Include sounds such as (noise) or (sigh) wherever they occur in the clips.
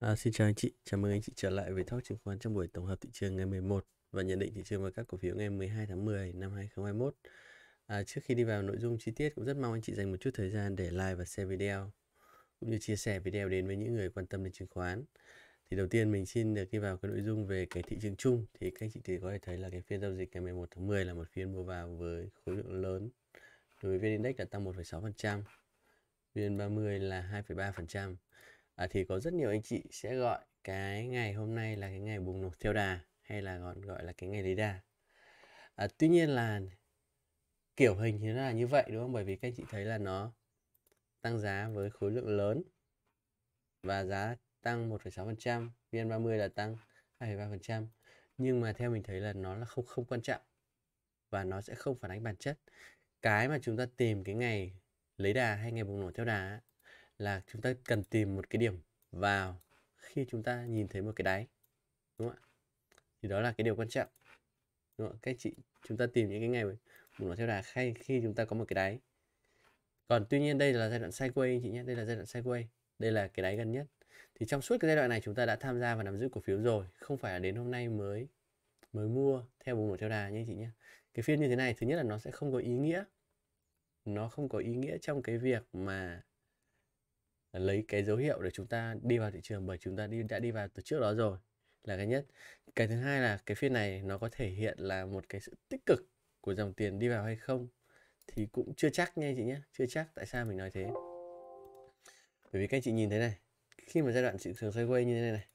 À, xin chào anh chị, chào mừng anh chị trở lại với Talk chứng khoán trong buổi tổng hợp thị trường ngày 11 và nhận định thị trường và các cổ phiếu ngày 12 tháng 10 năm 2021. À, trước khi đi vào nội dung chi tiết cũng rất mong anh chị dành một chút thời gian để like và share video cũng như chia sẻ video đến với những người quan tâm đến chứng khoán. Thì đầu tiên mình xin được đi vào cái nội dung về cái thị trường chung thì các anh chị thì có thể thấy là cái phiên giao dịch ngày 11 tháng 10 là một phiên mua vào với khối lượng lớn. Đối với VN Index là tăng 1,6%, VN30 là 2,3% à, thì có rất nhiều anh chị sẽ gọi cái ngày hôm nay là cái ngày bùng nổ theo đà hay là gọi gọi là cái ngày lấy đà à, tuy nhiên là kiểu hình thì nó là như vậy đúng không bởi vì các anh chị thấy là nó tăng giá với khối lượng lớn và giá tăng 1,6% VN30 là tăng 2,3% nhưng mà theo mình thấy là nó là không không quan trọng và nó sẽ không phản ánh bản chất cái mà chúng ta tìm cái ngày lấy đà hay ngày bùng nổ theo đà là chúng ta cần tìm một cái điểm vào khi chúng ta nhìn thấy một cái đáy đúng không ạ thì đó là cái điều quan trọng đúng không? các chị chúng ta tìm những cái ngày bùng nổ theo đà hay khi chúng ta có một cái đáy còn tuy nhiên đây là giai đoạn sideways anh chị nhé đây là giai đoạn sideways đây là cái đáy gần nhất thì trong suốt cái giai đoạn này chúng ta đã tham gia và nắm giữ cổ phiếu rồi không phải là đến hôm nay mới mới mua theo bùng nổ theo đà nhé chị nhé cái phiên như thế này thứ nhất là nó sẽ không có ý nghĩa nó không có ý nghĩa trong cái việc mà lấy cái dấu hiệu để chúng ta đi vào thị trường bởi chúng ta đi đã đi vào từ trước đó rồi là cái nhất cái thứ hai là cái phiên này nó có thể hiện là một cái sự tích cực của dòng tiền đi vào hay không thì cũng chưa chắc nha chị nhé chưa chắc tại sao mình nói thế bởi vì các chị nhìn thấy này khi mà giai đoạn thị trường sideways như thế này này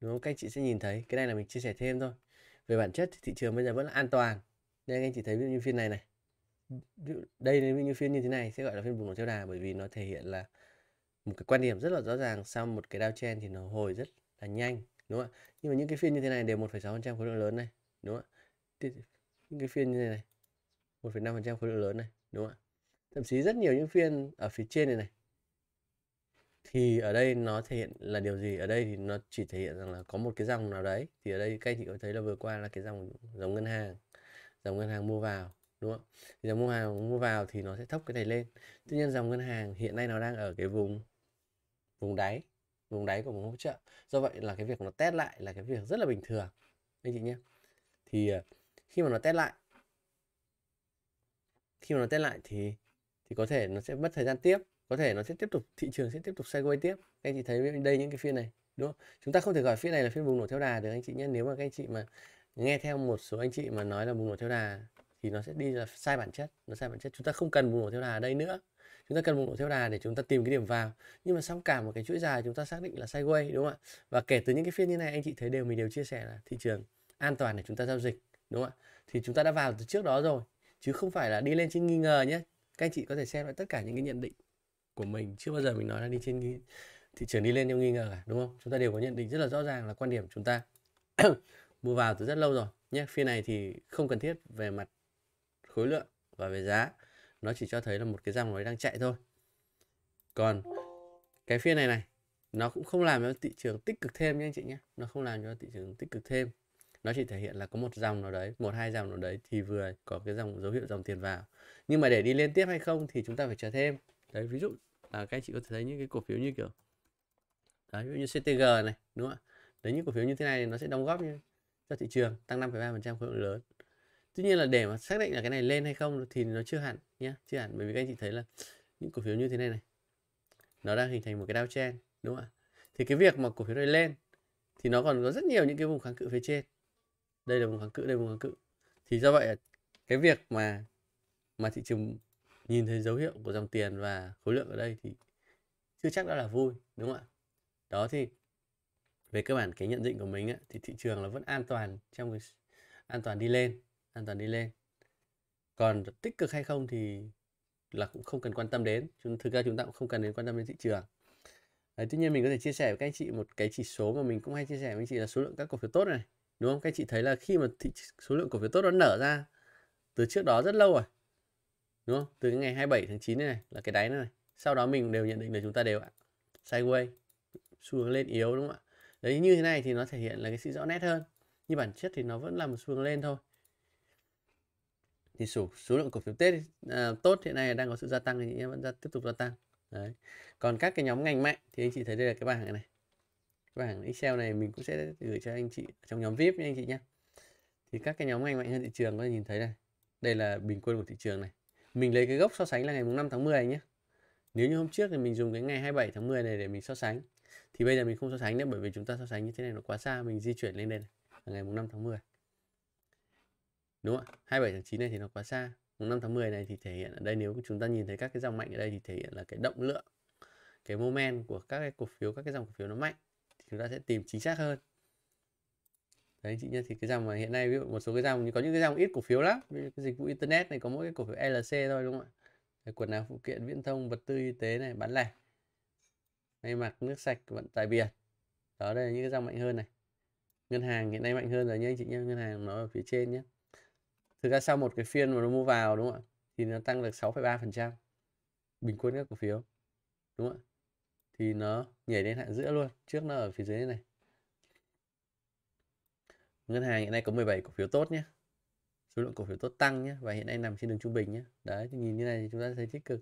đúng không các chị sẽ nhìn thấy cái này là mình chia sẻ thêm thôi về bản chất thì thị trường bây giờ vẫn là an toàn nên anh chị thấy ví dụ như phiên này này đây nếu như phiên như thế này sẽ gọi là phiên bùng nổ theo đà bởi vì nó thể hiện là một cái quan điểm rất là rõ ràng sau một cái downtrend thì nó hồi rất là nhanh đúng không ạ nhưng mà những cái phiên như thế này đều 1,6% khối lượng lớn này đúng không ạ những cái phiên như thế này 1,5% khối lượng lớn này đúng không ạ thậm chí rất nhiều những phiên ở phía trên này này thì ở đây nó thể hiện là điều gì ở đây thì nó chỉ thể hiện rằng là có một cái dòng nào đấy thì ở đây các anh chị có thấy là vừa qua là cái dòng dòng ngân hàng dòng ngân hàng mua vào đúng không thì dòng mua hàng mua vào thì nó sẽ thốc cái này lên tuy nhiên dòng ngân hàng hiện nay nó đang ở cái vùng vùng đáy vùng đáy của vùng hỗ trợ do vậy là cái việc nó test lại là cái việc rất là bình thường anh chị nhé thì ờ, khi mà nó test lại khi mà nó test lại thì thì có thể nó sẽ mất thời gian tiếp có thể nó sẽ tiếp tục thị trường sẽ tiếp tục quay tiếp anh chị thấy đây những cái phiên này đúng không chúng ta không thể gọi phiên này là phiên bùng nổ theo đà được anh chị nhé nếu mà các anh chị mà nghe theo một số anh chị mà nói là bùng nổ theo đà thì nó sẽ đi là sai bản chất nó sai bản chất chúng ta không cần bùng nổ theo đà ở đây nữa chúng ta cần bùng nổ theo đà để chúng ta tìm cái điểm vào nhưng mà xong cả một cái chuỗi dài chúng ta xác định là sideways đúng không ạ và kể từ những cái phiên như này anh chị thấy đều mình đều chia sẻ là thị trường an toàn để chúng ta giao dịch đúng không ạ thì chúng ta đã vào từ trước đó rồi chứ không phải là đi lên trên nghi ngờ nhé các anh chị có thể xem lại tất cả những cái nhận định của mình chưa bao giờ mình nói là đi trên thị trường đi lên theo nghi ngờ cả đúng không chúng ta đều có nhận định rất là rõ ràng là quan điểm chúng ta (coughs) mua vào từ rất lâu rồi nhé phiên này thì không cần thiết về mặt khối lượng và về giá nó chỉ cho thấy là một cái dòng nó đang chạy thôi còn cái phiên này này nó cũng không làm cho thị trường tích cực thêm nhé anh chị nhé nó không làm cho thị trường tích cực thêm nó chỉ thể hiện là có một dòng nào đấy một hai dòng nào đấy thì vừa có cái dòng dấu hiệu dòng tiền vào nhưng mà để đi liên tiếp hay không thì chúng ta phải chờ thêm đấy ví dụ là các anh chị có thể thấy những cái cổ phiếu như kiểu đấy ví dụ như CTG này đúng không ạ đấy những cổ phiếu như thế này nó sẽ đóng góp như cho thị trường tăng 5,3% khối lượng lớn tuy nhiên là để mà xác định là cái này lên hay không thì nó chưa hẳn nhé chưa hẳn bởi vì các anh chị thấy là những cổ phiếu như thế này này nó đang hình thành một cái đao chen đúng không ạ thì cái việc mà cổ phiếu này lên thì nó còn có rất nhiều những cái vùng kháng cự phía trên đây là vùng kháng cự đây là vùng kháng cự thì do vậy cái việc mà mà thị trường nhìn thấy dấu hiệu của dòng tiền và khối lượng ở đây thì chưa chắc đã là vui đúng không ạ đó thì về cơ bản cái nhận định của mình ấy, thì thị trường là vẫn an toàn trong cái an toàn đi lên an toàn đi lên còn tích cực hay không thì là cũng không cần quan tâm đến chúng thực ra chúng ta cũng không cần đến quan tâm đến thị trường Đấy, tuy nhiên mình có thể chia sẻ với các anh chị một cái chỉ số mà mình cũng hay chia sẻ với anh chị là số lượng các cổ phiếu tốt này đúng không các anh chị thấy là khi mà thị, số lượng cổ phiếu tốt nó nở ra từ trước đó rất lâu rồi đúng không từ cái ngày 27 tháng 9 này, này là cái đáy này, sau đó mình đều nhận định là chúng ta đều sideways xu hướng lên yếu đúng không ạ đấy như thế này thì nó thể hiện là cái sự rõ nét hơn như bản chất thì nó vẫn là một xu hướng lên thôi thì số, số lượng cổ phiếu Tết à, tốt hiện nay đang có sự gia tăng thì vẫn ra, tiếp tục gia tăng đấy còn các cái nhóm ngành mạnh thì anh chị thấy đây là cái bảng này cái bảng Excel này mình cũng sẽ gửi cho anh chị trong nhóm VIP nha anh chị nhé thì các cái nhóm ngành mạnh hơn thị trường có thể nhìn thấy đây đây là bình quân của thị trường này mình lấy cái gốc so sánh là ngày mùng 5 tháng 10 nhé nếu như hôm trước thì mình dùng cái ngày 27 tháng 10 này để mình so sánh thì bây giờ mình không so sánh nữa bởi vì chúng ta so sánh như thế này nó quá xa mình di chuyển lên đây này, là ngày mùng 5 tháng 10 đúng không ạ 27 tháng 9 này thì nó quá xa mùng 5 tháng 10 này thì thể hiện ở đây nếu chúng ta nhìn thấy các cái dòng mạnh ở đây thì thể hiện là cái động lượng cái moment của các cái cổ phiếu các cái dòng cổ phiếu nó mạnh thì chúng ta sẽ tìm chính xác hơn đấy chị nhá thì cái dòng mà hiện nay ví dụ một số cái dòng như có những cái dòng ít cổ phiếu lắm ví dụ cái dịch vụ internet này có mỗi cái cổ phiếu LC thôi đúng không ạ quần áo phụ kiện viễn thông vật tư y tế này bán lẻ may mặc nước sạch vận tải biển đó đây là những cái dòng mạnh hơn này ngân hàng hiện nay mạnh hơn rồi nhé anh chị nhé ngân hàng nó ở phía trên nhé thực ra sau một cái phiên mà nó mua vào đúng không ạ thì nó tăng được 6,3% bình quân các cổ phiếu đúng không ạ thì nó nhảy lên hạn giữa luôn trước nó ở phía dưới này ngân hàng hiện nay có 17 cổ phiếu tốt nhé số lượng cổ phiếu tốt tăng nhé và hiện nay nằm trên đường trung bình nhé đấy thì nhìn như này thì chúng ta thấy tích cực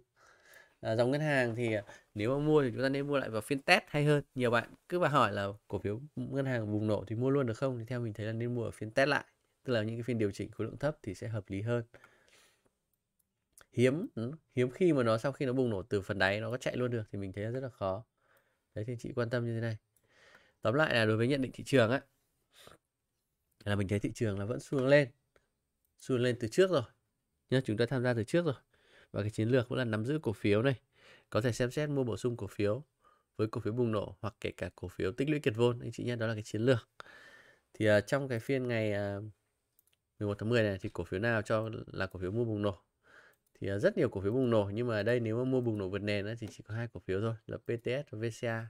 à, dòng ngân hàng thì à, nếu mà mua thì chúng ta nên mua lại vào phiên test hay hơn nhiều bạn cứ vào hỏi là cổ phiếu ngân hàng bùng nổ thì mua luôn được không thì theo mình thấy là nên mua ở phiên test lại tức là những cái phiên điều chỉnh khối lượng thấp thì sẽ hợp lý hơn hiếm ừ, hiếm khi mà nó sau khi nó bùng nổ từ phần đáy nó có chạy luôn được thì mình thấy rất là khó đấy thì chị quan tâm như thế này tóm lại là đối với nhận định thị trường á là mình thấy thị trường là vẫn xu hướng lên xu hướng lên từ trước rồi nhá chúng ta tham gia từ trước rồi và cái chiến lược vẫn là nắm giữ cổ phiếu này có thể xem xét mua bổ sung cổ phiếu với cổ phiếu bùng nổ hoặc kể cả cổ phiếu tích lũy kiệt vốn anh chị nhé đó là cái chiến lược thì uh, trong cái phiên ngày uh, 11 tháng 10 này thì cổ phiếu nào cho là cổ phiếu mua bùng nổ thì à, rất nhiều cổ phiếu bùng nổ nhưng mà đây nếu mà mua bùng nổ vượt nền thì chỉ có hai cổ phiếu thôi là PTS và VCA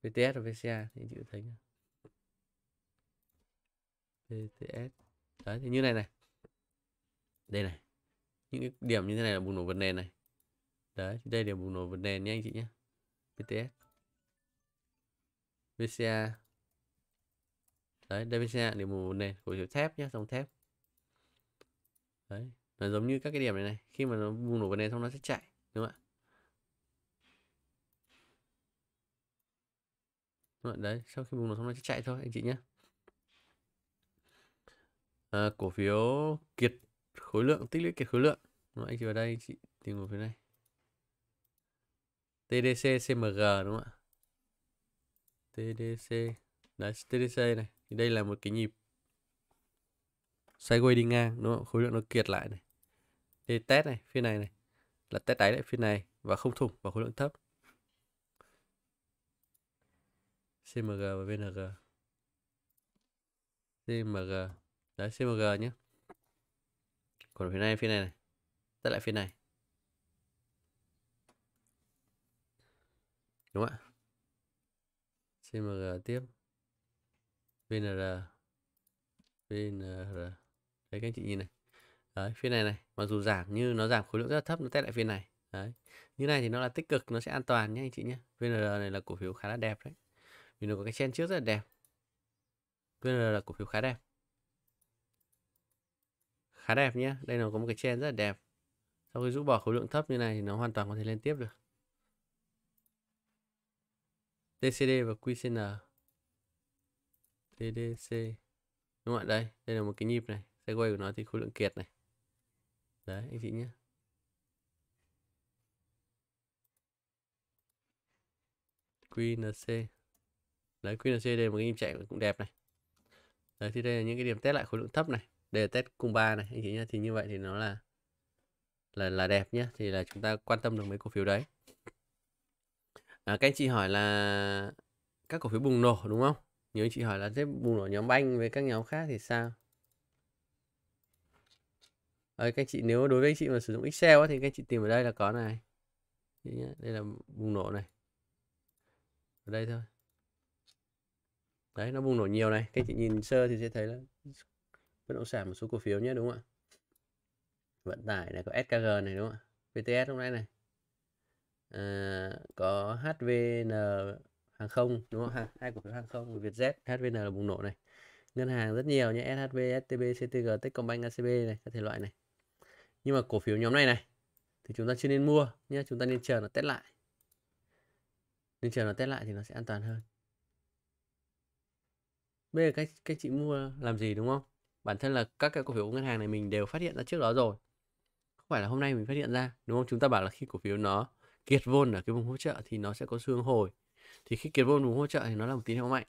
PTS và VCA thì chị thấy nhá. PTS đấy thì như này này đây này những cái điểm như thế này là bùng nổ vượt nền này đấy đây là bùng nổ vượt nền nhé anh chị nhé PTS VCA đấy DPCA điểm một nền của chiều thép nhé dòng thép đấy nó giống như các cái điểm này này khi mà nó bùng nổ vào nền xong nó sẽ chạy đúng không ạ đúng đấy sau khi bùng nổ xong nó sẽ chạy thôi anh chị nhé à, ờ, cổ phiếu kiệt khối lượng tích lũy kiệt khối lượng đúng không? anh chị vào đây anh chị tìm một phiếu này TDC CMG đúng không ạ TDC đấy TDC này thì đây là một cái nhịp sideways đi ngang đúng không khối lượng nó kiệt lại này đây test này phía này này là test đáy lại phía này và không thủng và khối lượng thấp CMG và VNG CMG đấy CMG nhé còn phía này phía này này test lại phía này đúng không ạ CMG tiếp VNR VNR đấy các anh chị nhìn này đấy phiên này này mặc dù giảm nhưng nó giảm khối lượng rất là thấp nó test lại phiên này đấy như này thì nó là tích cực nó sẽ an toàn nhé anh chị nhé VNR này là cổ phiếu khá là đẹp đấy vì nó có cái chen trước rất là đẹp VNR là cổ phiếu khá đẹp khá đẹp nhé đây nó có một cái chen rất là đẹp sau khi rũ bỏ khối lượng thấp như này thì nó hoàn toàn có thể lên tiếp được TCD và QCN ddc đúng không ạ đây đây là một cái nhịp này sẽ quay của nó thì khối lượng kiệt này đấy anh chị nhé qnc đấy qnc đây là một cái nhịp chạy cũng đẹp này đấy thì đây là những cái điểm test lại khối lượng thấp này đây là test cung ba này anh chị nhé thì như vậy thì nó là là là đẹp nhé thì là chúng ta quan tâm được mấy cổ phiếu đấy à, các anh chị hỏi là các cổ phiếu bùng nổ đúng không nếu chị hỏi là thế bùng nổ nhóm banh với các nhóm khác thì sao ơi các chị nếu đối với chị mà sử dụng Excel thì các chị tìm ở đây là có này đây là bùng nổ này ở đây thôi đấy nó bùng nổ nhiều này các chị nhìn sơ thì sẽ thấy là bất động sản một số cổ phiếu nhé đúng không ạ vận tải này có SKG này đúng không ạ VTS hôm nay này à, có HVN hàng không đúng không hai, hai cổ phiếu hàng không Vietjet HVN là bùng nổ này ngân hàng rất nhiều như SHB, STB, CTG, Techcombank, ACB này các thể loại này nhưng mà cổ phiếu nhóm này này thì chúng ta chưa nên mua nhé chúng ta nên chờ nó test lại nên chờ nó test lại thì nó sẽ an toàn hơn bây giờ cách cách chị mua làm gì đúng không bản thân là các cái cổ phiếu của ngân hàng này mình đều phát hiện ra trước đó rồi không phải là hôm nay mình phát hiện ra đúng không chúng ta bảo là khi cổ phiếu nó kiệt vôn ở cái vùng hỗ trợ thì nó sẽ có xu hướng hồi thì khi kiệt vốn đủ hỗ trợ thì nó là một tín hiệu mạnh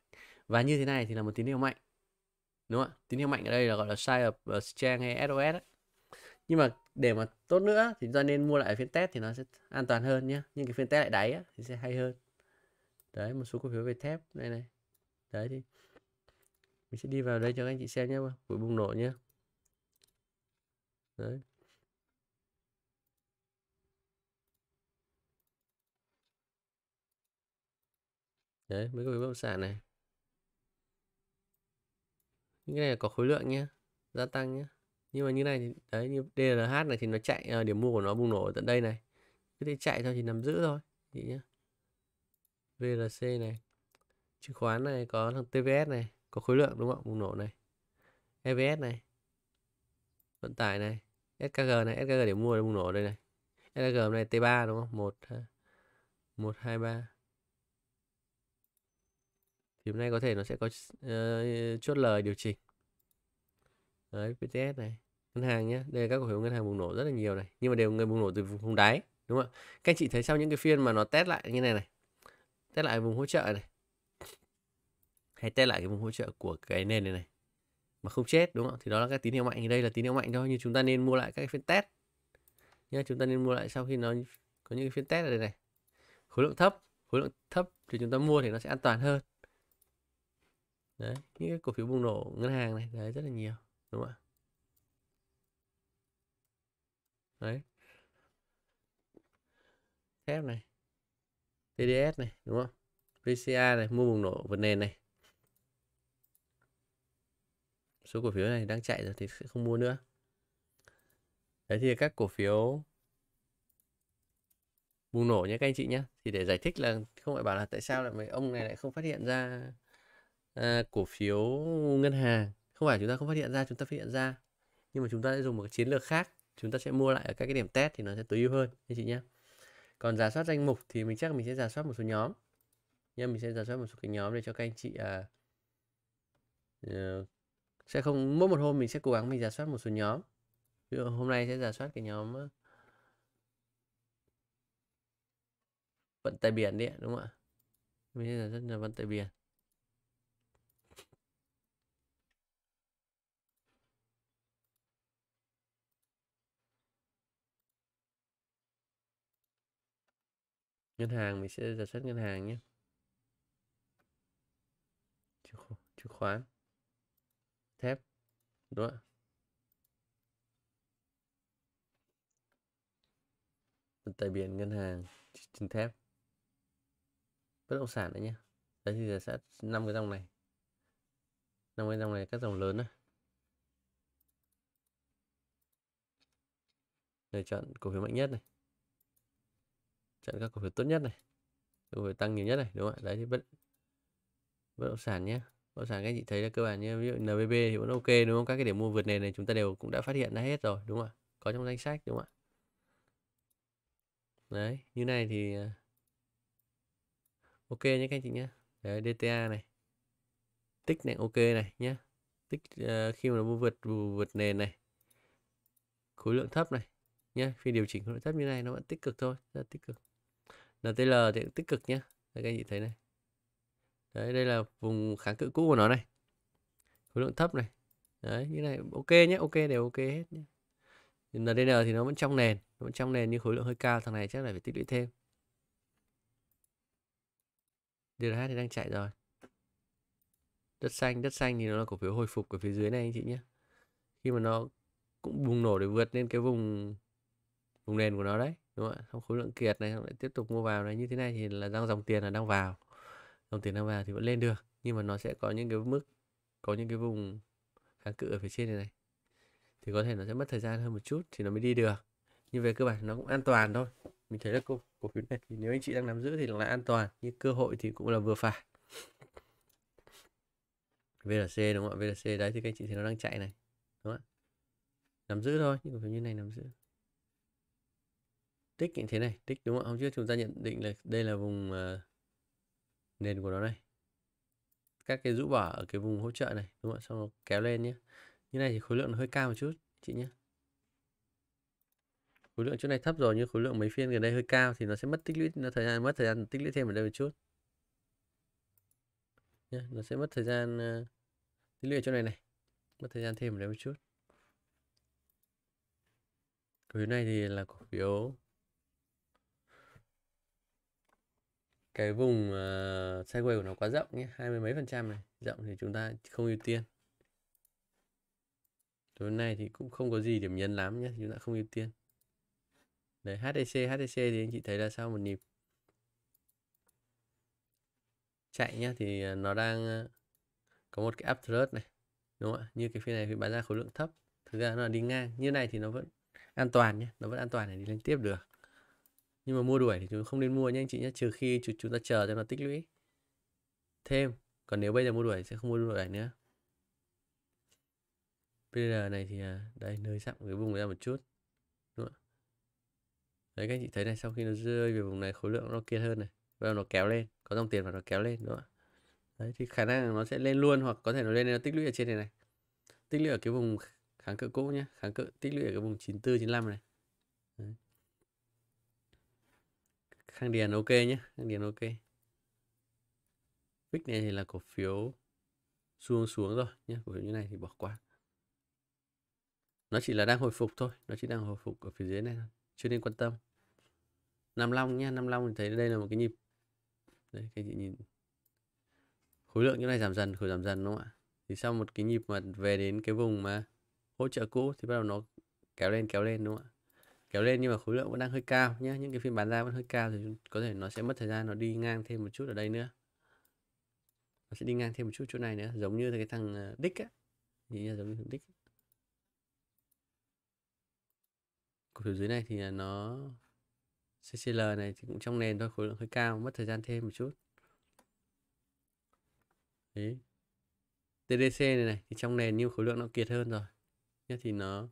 và như thế này thì là một tín hiệu mạnh đúng không ạ tín hiệu mạnh ở đây là gọi là sign up ờ, trang hay SOS ấy. nhưng mà để mà tốt nữa thì do nên mua lại phiên test thì nó sẽ an toàn hơn nhé nhưng cái phiên test lại đáy á, thì sẽ hay hơn đấy một số cổ phiếu về thép đây này đấy thì mình sẽ đi vào đây cho các anh chị xem nhé buổi bùng nổ nhé đấy đấy mới có bất động sản này những cái này có khối lượng nhé gia tăng nhé nhưng mà như này thì đấy như DLH này thì nó chạy à, điểm mua của nó bùng nổ ở tận đây này cứ thế chạy thôi thì nằm giữ thôi vậy nhá VLC này chứng khoán này có thằng TVS này có khối lượng đúng không bùng nổ này EVS này vận tải này SKG này SKG để mua để bùng nổ đây này SKG này T3 đúng không 1 1 2 3 thì hôm nay có thể nó sẽ có uh, chốt lời điều chỉnh đấy PTS này ngân hàng nhé đây là các cổ phiếu ngân hàng bùng nổ rất là nhiều này nhưng mà đều người bùng nổ từ vùng đáy đúng không ạ các anh chị thấy sau những cái phiên mà nó test lại như này này test lại vùng hỗ trợ này hay test lại cái vùng hỗ trợ của cái nền này này mà không chết đúng không thì đó là các tín hiệu mạnh đây là tín hiệu mạnh thôi nhưng chúng ta nên mua lại các phiên test nhá chúng ta nên mua lại sau khi nó có những phiên test ở đây này khối lượng thấp khối lượng thấp thì chúng ta mua thì nó sẽ an toàn hơn đấy những cái cổ phiếu bùng nổ ngân hàng này đấy rất là nhiều đúng không ạ đấy thép này TDS này đúng không VCA này mua bùng nổ vượt nền này số cổ phiếu này đang chạy rồi thì sẽ không mua nữa đấy thì các cổ phiếu bùng nổ nhé các anh chị nhé thì để giải thích là không phải bảo là tại sao lại mấy ông này lại không phát hiện ra À, cổ phiếu ngân hàng không phải chúng ta không phát hiện ra chúng ta phát hiện ra nhưng mà chúng ta sẽ dùng một cái chiến lược khác chúng ta sẽ mua lại ở các cái điểm test thì nó sẽ tối ưu hơn anh chị nhé còn giả soát danh mục thì mình chắc mình sẽ giả soát một số nhóm nhé mình sẽ giả soát một số cái nhóm để cho các anh chị à, uh, sẽ không mỗi một hôm mình sẽ cố gắng mình giả soát một số nhóm ví dụ hôm nay sẽ giả soát cái nhóm vận tải biển đấy đúng không ạ mình sẽ giả soát là vận tải biển ngân hàng mình sẽ giả soát ngân hàng nhé chứng khoán thép đúng không ạ tài biển ngân hàng chứng thép bất động sản đấy nhé đấy thì là sẽ năm cái dòng này năm cái dòng này các dòng lớn này để chọn cổ phiếu mạnh nhất này chọn các cổ phiếu tốt nhất này cổ phiếu tăng nhiều nhất này đúng không ạ đấy thì bất bất động sản nhé bất động sản các anh chị thấy là cơ bản như ví dụ NBB thì vẫn ok đúng không các cái điểm mua vượt nền này chúng ta đều cũng đã phát hiện ra hết rồi đúng không ạ có trong danh sách đúng không ạ đấy như này thì à, ok nhé các anh chị nhé đấy, DTA này tích này ok này nhé tích uh, khi mà nó vượt vượt nền này khối lượng thấp này nhé khi điều chỉnh khối lượng thấp như này nó vẫn tích cực thôi rất tích cực NTL thì tích cực nhé các anh chị thấy này đấy đây là vùng kháng cự cũ của nó này khối lượng thấp này đấy như này ok nhé ok đều ok hết nhé NDN thì nó vẫn trong nền nó vẫn trong nền nhưng khối lượng hơi cao thằng này chắc là phải tích lũy thêm DRH thì đang chạy rồi đất xanh đất xanh thì nó là cổ phiếu hồi phục ở phía dưới này anh chị nhé khi mà nó cũng bùng nổ để vượt lên cái vùng vùng nền của nó đấy đúng không ạ xong khối lượng kiệt này xong lại tiếp tục mua vào này như thế này thì là đang dòng tiền là đang vào dòng tiền đang vào thì vẫn lên được nhưng mà nó sẽ có những cái mức có những cái vùng kháng cự ở phía trên này này thì có thể nó sẽ mất thời gian hơn một chút thì nó mới đi được nhưng về cơ bản nó cũng an toàn thôi mình thấy là cổ cổ phiếu này thì nếu anh chị đang nắm giữ thì là an toàn nhưng cơ hội thì cũng là vừa phải VLC đúng không ạ VLC đấy thì các anh chị thấy nó đang chạy này đúng không ạ nắm giữ thôi nhưng cổ phiếu như này nắm giữ tích như thế này tích đúng không hôm trước chúng ta nhận định là đây là vùng uh, nền của nó này các cái rũ bỏ ở cái vùng hỗ trợ này đúng không xong nó kéo lên nhé như này thì khối lượng nó hơi cao một chút chị nhé khối lượng chỗ này thấp rồi nhưng khối lượng mấy phiên gần đây hơi cao thì nó sẽ mất tích lũy nó thời gian mất thời gian tích lũy thêm ở đây một chút nhé nó sẽ mất thời gian uh, tích lũy ở chỗ này này mất thời gian thêm ở đây một chút cổ phiếu này thì là cổ phiếu cái vùng uh, ờ, sideways của nó quá rộng nhé hai mươi mấy phần trăm này rộng thì chúng ta không ưu tiên tối nay thì cũng không có gì điểm nhấn lắm nhé chúng ta không ưu tiên đấy htc htc thì anh chị thấy là sau một nhịp chạy nhá thì ờ, nó đang ờ, có một cái up thrust này đúng không ạ như cái phiên này thì bán ra khối lượng thấp thực ra nó là đi ngang như này thì nó vẫn an toàn nhé nó vẫn an toàn để đi lên tiếp được nhưng mà mua đuổi thì chúng không nên mua nhé anh chị nhé trừ khi chúng, chúng ta chờ cho nó tích lũy thêm còn nếu bây giờ mua đuổi sẽ không mua đuổi nữa PR này thì à, đây nơi sắp cái vùng ra một chút đúng không? đấy các anh chị thấy này sau khi nó rơi về vùng này khối lượng nó kia hơn này và nó kéo lên có dòng tiền và nó kéo lên đúng không đấy thì khả năng nó sẽ lên luôn hoặc có thể nó lên nó tích lũy ở trên này này tích lũy ở cái vùng kháng cự cũ nhé kháng cự tích lũy ở cái vùng 94 95 này khang điền ok nhé khang điền ok vick này thì là cổ phiếu xuống xuống rồi nhé cổ phiếu như này thì bỏ qua nó chỉ là đang hồi phục thôi nó chỉ đang hồi phục ở phía dưới này thôi chưa nên quan tâm nam long nhá nam long thì thấy đây là một cái nhịp đấy các chị nhìn khối lượng như này giảm dần khối giảm dần đúng không ạ thì sau một cái nhịp mà về đến cái vùng mà hỗ trợ cũ thì bắt đầu nó kéo lên kéo lên đúng không ạ kéo lên nhưng mà khối lượng vẫn đang hơi cao nhé những cái phiên bán ra vẫn hơi cao thì có thể nó sẽ mất thời gian nó đi ngang thêm một chút ở đây nữa nó sẽ đi ngang thêm một chút chỗ này nữa giống như cái thằng đích ờ, á nhìn như giống như thằng đích cổ phiếu dưới này thì ờ, nó CCL này thì cũng trong nền thôi khối lượng hơi cao mất thời gian thêm một chút đấy TDC này này thì trong nền nhưng khối lượng nó kiệt hơn rồi nhé thì nó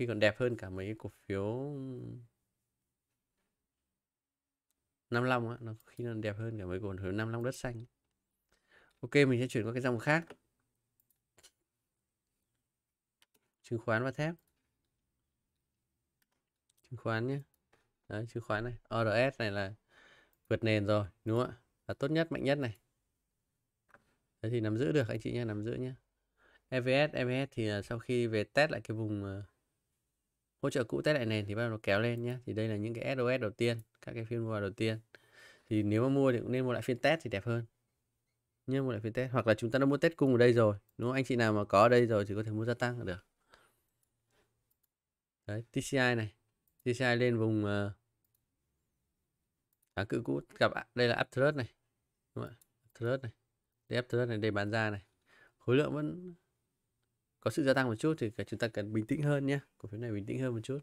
khi còn đẹp hơn cả mấy cái cổ phiếu 55 á, nó khi nó đẹp hơn cả mấy cổ phiếu 55 đất xanh. Ok, mình sẽ chuyển qua cái dòng khác. Chứng khoán và thép. Chứng khoán nhé. Đấy, chứng khoán này, ORS này là vượt nền rồi, đúng không ạ? Là tốt nhất, mạnh nhất này. Đấy thì nắm giữ được anh chị nhé, nắm giữ nhé. EVS, EVS thì sau khi về test lại cái vùng ờ, hỗ trợ cũ test lại nền thì bắt đầu nó kéo lên nhé thì đây là những cái SOS đầu tiên các cái phiên mua đầu tiên thì nếu mà mua thì cũng nên mua lại phiên test thì đẹp hơn nhé mua lại phiên test hoặc là chúng ta đã mua test cung ở đây rồi đúng không anh chị nào mà có ở đây rồi thì có thể mua gia tăng được đấy TCI này TCI lên vùng uh, ờ, kháng cự cũ gặp đây là uptrend này đúng không ạ này đây uptrend này đây bán ra này khối lượng vẫn có sự gia tăng một chút thì chúng ta cần bình tĩnh hơn nhé cổ phiếu này bình tĩnh hơn một chút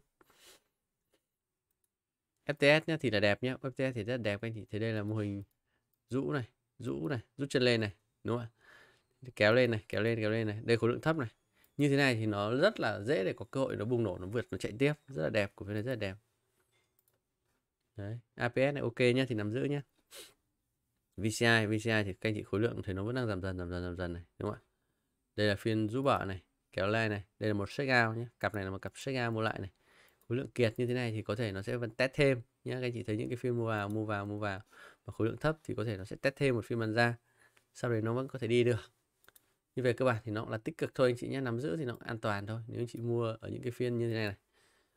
FTS nhé thì là đẹp nhé FTS thì rất đẹp anh chị thấy đây là mô hình rũ này rũ này rút chân lên này đúng không ạ kéo lên này kéo lên kéo lên này đây khối lượng thấp này như thế này thì nó rất là dễ để có cơ hội nó bùng nổ nó vượt nó chạy tiếp rất là đẹp cổ phiếu này rất là đẹp đấy APS này ok nhé thì nắm giữ nhé VCI VCI thì các anh chị khối lượng thì nó vẫn đang giảm dần giảm dần giảm dần này đúng không ạ đây là phiên rũ bạ này kéo lên này đây là một check out nhé cặp này là một cặp check out mua lại này khối lượng kiệt như thế này thì có thể nó sẽ vẫn test thêm nhé các anh chị thấy những cái phiên mua vào mua vào mua vào và khối lượng thấp thì có thể nó sẽ test thêm một phiên bán ra sau đấy nó vẫn có thể đi được như về cơ bản thì nó cũng là tích cực thôi anh chị nhé nắm giữ thì nó an toàn thôi nếu anh chị mua ở những cái phiên như thế này này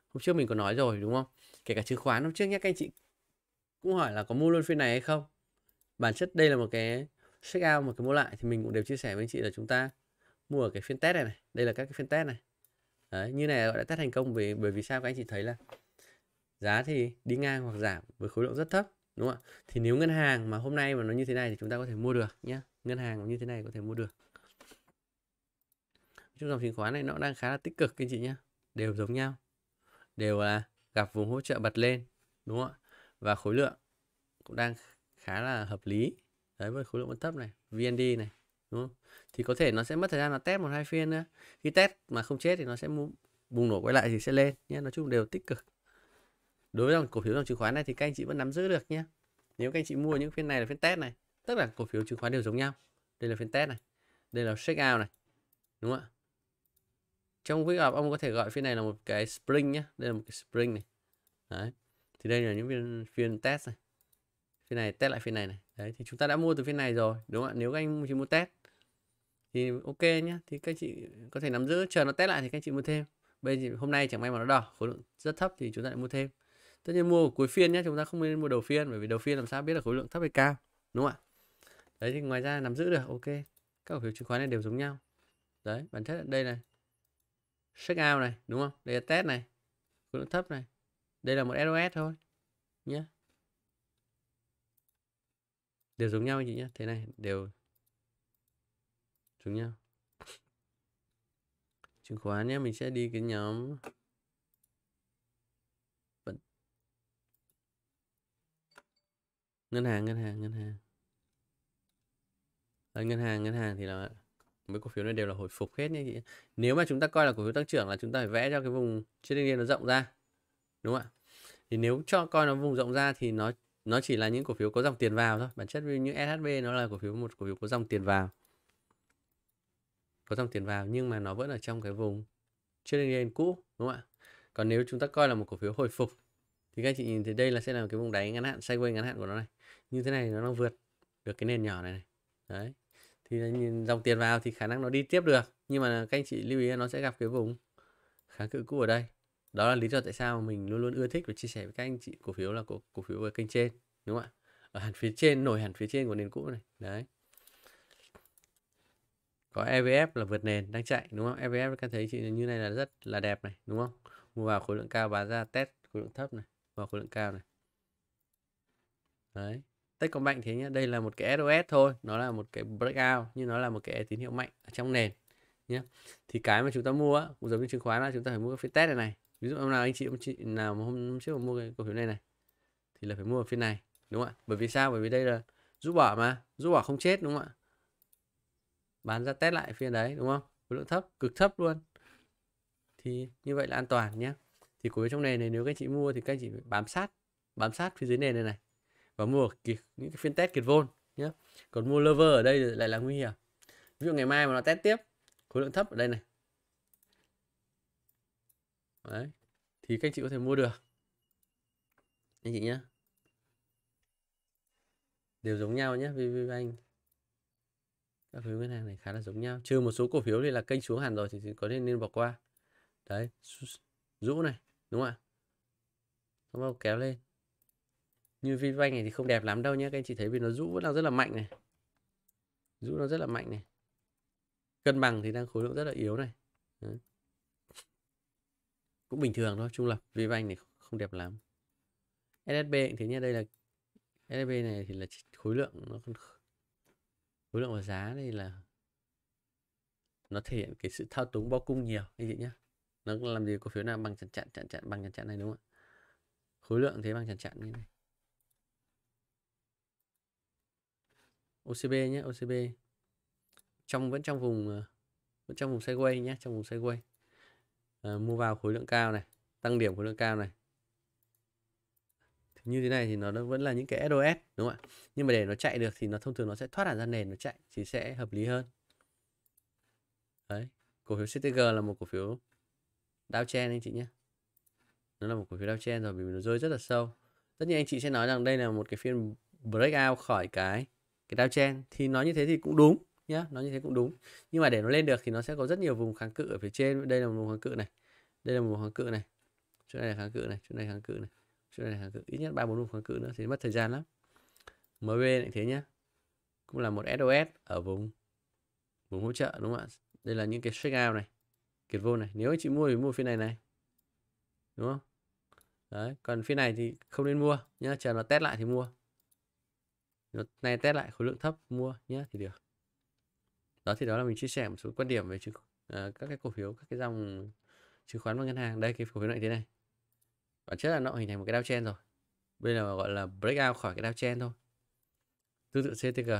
hôm trước mình có nói rồi đúng không kể cả chứng khoán hôm trước nhé các anh chị cũng hỏi là có mua luôn phiên này hay không bản chất đây là một cái check out một cái mua lại thì mình cũng đều chia sẻ với anh chị là chúng ta mua ở cái phiên test này này đây là các cái phiên test này Đấy, như này gọi là test thành công vì bởi vì sao các anh chị thấy là giá thì đi ngang hoặc giảm với khối lượng rất thấp đúng không ạ thì nếu ngân hàng mà hôm nay mà nó như thế này thì chúng ta có thể mua được nhé ngân hàng như thế này có thể mua được chung dòng chứng khoán này nó đang khá là tích cực các anh chị nhé đều giống nhau đều là gặp vùng hỗ trợ bật lên đúng không ạ và khối lượng cũng đang khá là hợp lý đấy với khối lượng vẫn thấp này vnd này đúng không? thì có thể nó sẽ mất thời gian nó test một hai phiên nữa khi test mà không chết thì nó sẽ bùng nổ quay lại thì sẽ lên nhé nói chung đều tích cực đối với dòng cổ phiếu dòng chứng khoán này thì các anh chị vẫn nắm giữ được nhé nếu các anh chị mua những phiên này là phiên test này tất cả cổ phiếu chứng khoán đều giống nhau đây là phiên test này đây là check out này đúng không ạ trong quick up ông có thể gọi phiên này là một cái spring nhé đây là một cái spring này đấy thì đây là những phiên phiên test này phiên này test lại phiên này này đấy thì chúng ta đã mua từ phiên này rồi đúng không ạ nếu các anh chỉ mua test thì ok nhé thì các chị có thể nắm giữ chờ nó test lại thì các chị mua thêm bây giờ hôm nay chẳng may mà nó đỏ khối lượng rất thấp thì chúng ta lại mua thêm tất nhiên mua cuối phiên nhé chúng ta không nên mua đầu phiên bởi vì đầu phiên làm sao biết là khối lượng thấp hay cao đúng không ạ đấy thì ngoài ra nắm giữ được ok các cổ phiếu chứng khoán này đều giống nhau đấy bản chất đây này check out này đúng không đây là test này khối lượng thấp này đây là một SOS thôi nhé đều giống nhau anh chị nhé thế này đều chúng nhau. chứng khoán nhé mình sẽ đi cái nhóm ngân hàng ngân hàng ngân hàng Ở ngân hàng ngân hàng thì là mấy cổ phiếu này đều là hồi phục hết nhé chị nếu mà chúng ta coi là cổ phiếu tăng trưởng là chúng ta phải vẽ cho cái vùng trên đỉnh nó rộng ra đúng không ạ thì nếu cho coi nó vùng rộng ra thì nó nó chỉ là những cổ phiếu có dòng tiền vào thôi bản chất như SHB nó là cổ phiếu một cổ phiếu có dòng tiền vào có dòng tiền vào nhưng mà nó vẫn ở trong cái vùng trading range cũ đúng không ạ còn nếu chúng ta coi là một cổ phiếu hồi phục thì các anh chị nhìn thấy đây là sẽ là cái vùng đáy ngắn hạn sideways ngắn hạn của nó này như thế này nó đang vượt được cái nền nhỏ này này đấy thì nhìn dòng tiền vào thì khả năng nó đi tiếp được nhưng mà các anh chị lưu ý là nó sẽ gặp cái vùng kháng cự cũ ở đây đó là lý do tại sao mình luôn luôn ưa thích và chia sẻ với các anh chị cổ phiếu là cổ, cổ phiếu ở kênh trên đúng không ạ ở hẳn phía trên nổi hẳn phía trên của nền cũ này đấy có EVF là vượt nền đang chạy đúng không EVF các thấy chị như này là rất là đẹp này đúng không mua vào khối lượng cao bán ra test khối lượng thấp này vào khối lượng cao này đấy còn mạnh thế nhá. đây là một cái SOS thôi nó là một cái breakout nhưng nó là một cái tín hiệu mạnh ở trong nền nhé thì cái mà chúng ta mua cũng giống như chứng khoán là chúng ta phải mua cái test này này ví dụ hôm nào anh chị chị nào hôm trước mà mua cái cổ phiếu này này thì là phải mua ở phiên này đúng không ạ bởi vì sao bởi vì đây là rút bỏ mà rút bỏ không chết đúng không ạ bán ra test lại phiên đấy đúng không khối lượng thấp cực thấp luôn thì như vậy là an toàn nhé thì cuối trong này này nếu các chị mua thì các chị phải bám sát bám sát phía dưới nền này này và mua cái, những cái phiên test kiệt vôn nhé còn mua lover ở đây lại là nguy hiểm ví dụ ngày mai mà nó test tiếp khối lượng thấp ở đây này đấy thì các chị có thể mua được anh chị nhé đều giống nhau nhé VV anh các phiếu ngân hàng này khá là giống nhau trừ một số cổ phiếu thì là kênh xuống hẳn rồi thì có nên nên bỏ qua đấy rũ này đúng không ạ xong rồi kéo lên như Vbank này thì không đẹp lắm đâu nhé các anh chị thấy vì nó rũ vẫn đang rất là mạnh này rũ nó rất là mạnh này cân bằng thì đang khối lượng rất là yếu này đấy. cũng bình thường thôi trung lập Vbank này không đẹp lắm SSB thì nhé đây là SSB này thì là khối lượng nó khối lượng và giá đây là nó thể hiện cái sự thao túng bao cung nhiều anh chị nhé nó làm gì cổ phiếu nào bằng chặn chặn chặn chặn bằng chặn chặn này đúng không ạ khối lượng thế bằng chặn chặn như này OCB nhé OCB trong vẫn trong vùng ờ, vẫn trong vùng sideways nhé trong vùng sideways à, mua vào khối lượng cao này tăng điểm khối lượng cao này như thế này thì nó vẫn là những cái SOS đúng không ạ nhưng mà để nó chạy được thì nó thông thường nó sẽ thoát hẳn ra nền nó chạy thì sẽ hợp lý hơn đấy cổ phiếu CTG là một cổ phiếu chen anh chị nhé nó là một cổ phiếu chen rồi vì nó rơi rất là sâu tất nhiên anh chị sẽ nói rằng đây là một cái phiên breakout khỏi cái cái chen thì nói như thế thì cũng đúng nhá nó như thế cũng đúng nhưng mà để nó lên được thì nó sẽ có rất nhiều vùng kháng cự ở phía trên đây là một vùng kháng cự này đây là một vùng kháng cự này chỗ này là kháng cự này chỗ này kháng cự này chỗ này kháng cự ít nhất ba bốn vùng kháng cự nữa thì mất thời gian lắm MB lại thế nhá cũng là một SOS ở vùng vùng hỗ trợ đúng không ạ đây là những cái shake out này kiệt vô này nếu anh chị mua thì mua phiên này này đúng không đấy còn phiên này thì không nên mua nhá chờ nó test lại thì mua nó này test lại khối lượng thấp mua nhá thì được đó thì đó là mình chia sẻ một số quan điểm về chứng uh, các cái cổ phiếu các cái dòng chứng khoán và ngân hàng đây cái cổ phiếu này thế này bản chất là nó hình thành một cái downtrend rồi bây giờ gọi là breakout khỏi cái downtrend thôi tương tự CTG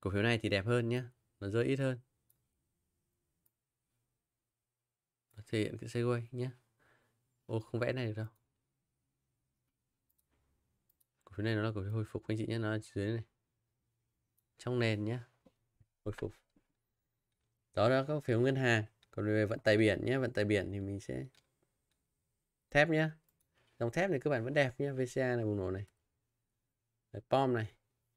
cổ phiếu này thì đẹp hơn nhé nó rơi ít hơn thể hiện cái segway nhé ô không vẽ này được đâu cổ phiếu này nó là cổ phiếu hồi phục anh chị nhé nó dưới này trong nền nhé hồi phục đó là các phiếu ngân hàng còn về vận tải biển nhé vận tải biển thì mình sẽ thép nhé dòng thép này các bạn vẫn đẹp nhé VCA này bùng nổ này Đấy, pom này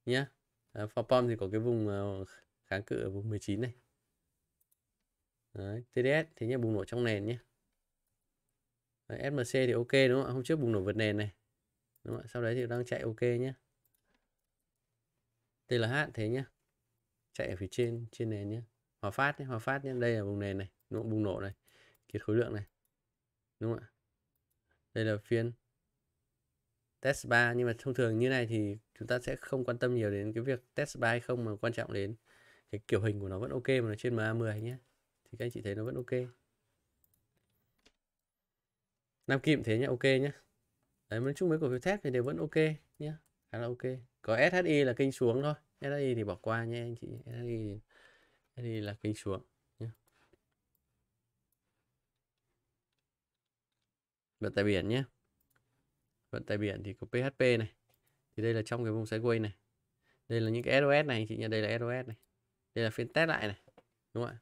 nhé à, pom thì có cái vùng ờ, kháng cự ở vùng 19 này Đấy, TDS thế nhé bùng nổ trong nền nhé Đấy, SMC thì ok đúng không ạ hôm trước bùng nổ vượt nền này đúng không ạ sau đấy thì đang chạy ok nhé TLH thế nhé chạy ở phía trên trên nền nhé hòa phát nhé hòa phát nhé đây là vùng nền này đúng không? bùng nổ này kiệt khối lượng này đúng không ạ đây là phiên test 3 nhưng mà thông thường như này thì chúng ta sẽ không quan tâm nhiều đến cái việc test 3 hay không mà quan trọng đến cái kiểu hình của nó vẫn ok mà nó trên MA10 nhé thì các anh chị thấy nó vẫn ok Nam Kim thế nhá ok nhá đấy nói chung mấy cổ phiếu thép thì đều vẫn ok nhá khá là ok có SHI là kênh xuống thôi SHI thì bỏ qua nhé anh chị SHI, SHI là kênh xuống vận tải biển nhé vận tải biển thì có PHP này thì đây là trong cái vùng sideways này đây là những cái SOS này anh chị nhá đây là SOS này đây là phiên test lại này đúng không ạ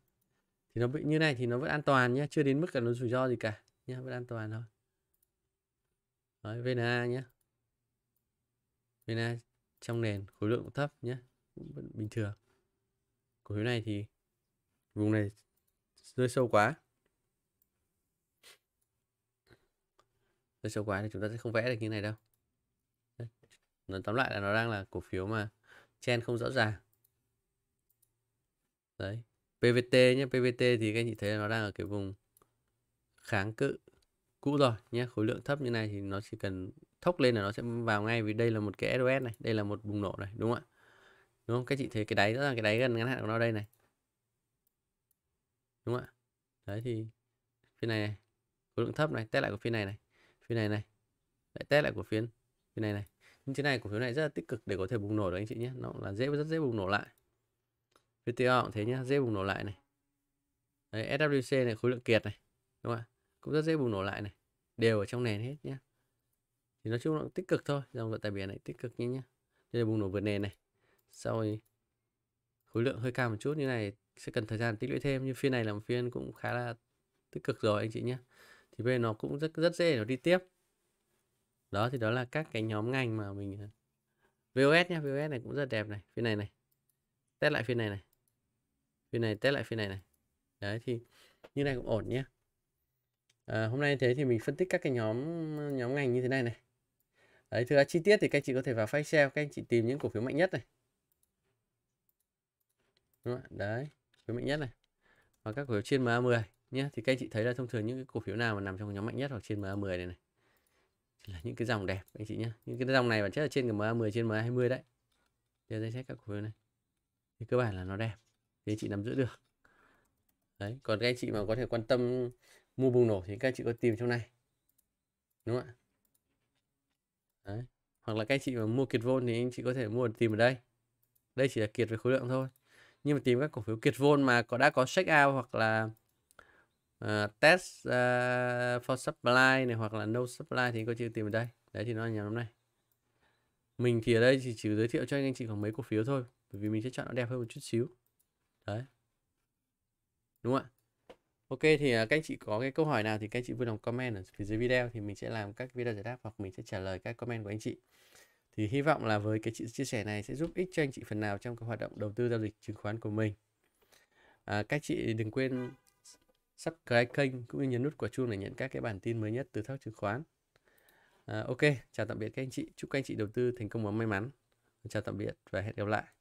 thì nó bị như này thì nó vẫn an toàn nhé chưa đến mức là nó rủi ro gì cả nhé vẫn an toàn thôi Đấy, VNA nhé VNA trong nền khối lượng cũng thấp nhé vẫn bình thường cổ phiếu này thì vùng này rơi sâu quá với xấu quá thì chúng ta sẽ không vẽ được như này đâu nói tóm lại là nó đang là cổ phiếu mà chen không rõ ràng đấy PVT nhé PVT thì các anh chị thấy là nó đang ở cái vùng kháng cự cũ rồi nhé khối lượng thấp như này thì nó chỉ cần thốc lên là nó sẽ vào ngay vì đây là một cái SOS này đây là một bùng nổ này đúng không ạ đúng không các chị thấy cái đáy đó là cái đáy gần ngắn hạn của nó đây này đúng không ạ đấy thì phía này, này khối lượng thấp này test lại của phía này này phiên này này lại test lại của phiên phiên này này nhưng trên này cổ phiếu này rất là tích cực để có thể bùng nổ đấy anh chị nhé nó là dễ rất dễ bùng nổ lại VTO cũng thế nhá dễ bùng nổ lại này đấy, SWC này khối lượng kiệt này đúng không ạ cũng rất dễ bùng nổ lại này đều ở trong nền hết nhá thì nói chung là tích cực thôi dòng vận tải biển này tích cực nhé nhá đây bùng nổ vượt nền này sau rồi khối lượng hơi cao một chút như này sẽ cần thời gian tích lũy thêm nhưng phiên này là một phiên cũng khá là tích cực rồi anh chị nhé thì bên nó cũng rất rất dễ để nó đi tiếp đó thì đó là các cái nhóm ngành mà mình à, VOS nhá VOS này cũng rất đẹp này phía này này test lại phía này này phía này test lại phía này này đấy thì như này cũng ổn nhé à, hôm nay thế thì mình phân tích các cái nhóm nhóm ngành như thế này này đấy thứ chi tiết thì các anh chị có thể vào file Excel các anh chị tìm những cổ phiếu mạnh nhất này đúng không? đấy cổ phiếu mạnh nhất này và các cổ phiếu trên MA10 nhé thì các anh chị thấy là thông thường những cái cổ phiếu nào mà nằm trong nhóm mạnh nhất hoặc trên MA10 này này là những cái dòng đẹp anh chị nhé những cái dòng này bản chất là trên MA10 trên MA20 đấy đây danh sách các cổ phiếu này thì cơ bản là nó đẹp thì anh chị nắm giữ được đấy còn các anh chị mà có thể quan tâm mua bùng nổ thì các anh chị có tìm trong này đúng không ạ đấy hoặc là các anh chị mà mua kiệt vôn thì anh chị có thể mua tìm ở đây đây chỉ là kiệt về khối lượng thôi nhưng mà tìm các cổ phiếu kiệt vôn mà có đã có check out hoặc là uh, test uh, for supply này hoặc là no supply thì anh có chưa tìm ở đây đấy thì nó là nhóm, nhóm này mình thì ở đây thì chỉ giới thiệu cho anh, anh chị khoảng mấy cổ phiếu thôi bởi vì mình sẽ chọn nó đẹp hơn một chút xíu đấy đúng không ạ ok thì ờ, các anh chị có cái câu hỏi nào thì các anh chị vui lòng comment ở phía dưới video thì mình sẽ làm các video giải đáp hoặc mình sẽ trả lời các comment của anh chị thì hy vọng là với cái chị chia sẻ này sẽ giúp ích cho anh chị phần nào trong cái hoạt động đầu tư giao dịch chứng khoán của mình à, các chị đừng quên subscribe kênh cũng như nhấn nút quả chuông để nhận các cái bản tin mới nhất từ thác chứng khoán. À, ok, chào tạm biệt các anh chị. Chúc các anh chị đầu tư thành công và may mắn. Chào tạm biệt và hẹn gặp lại.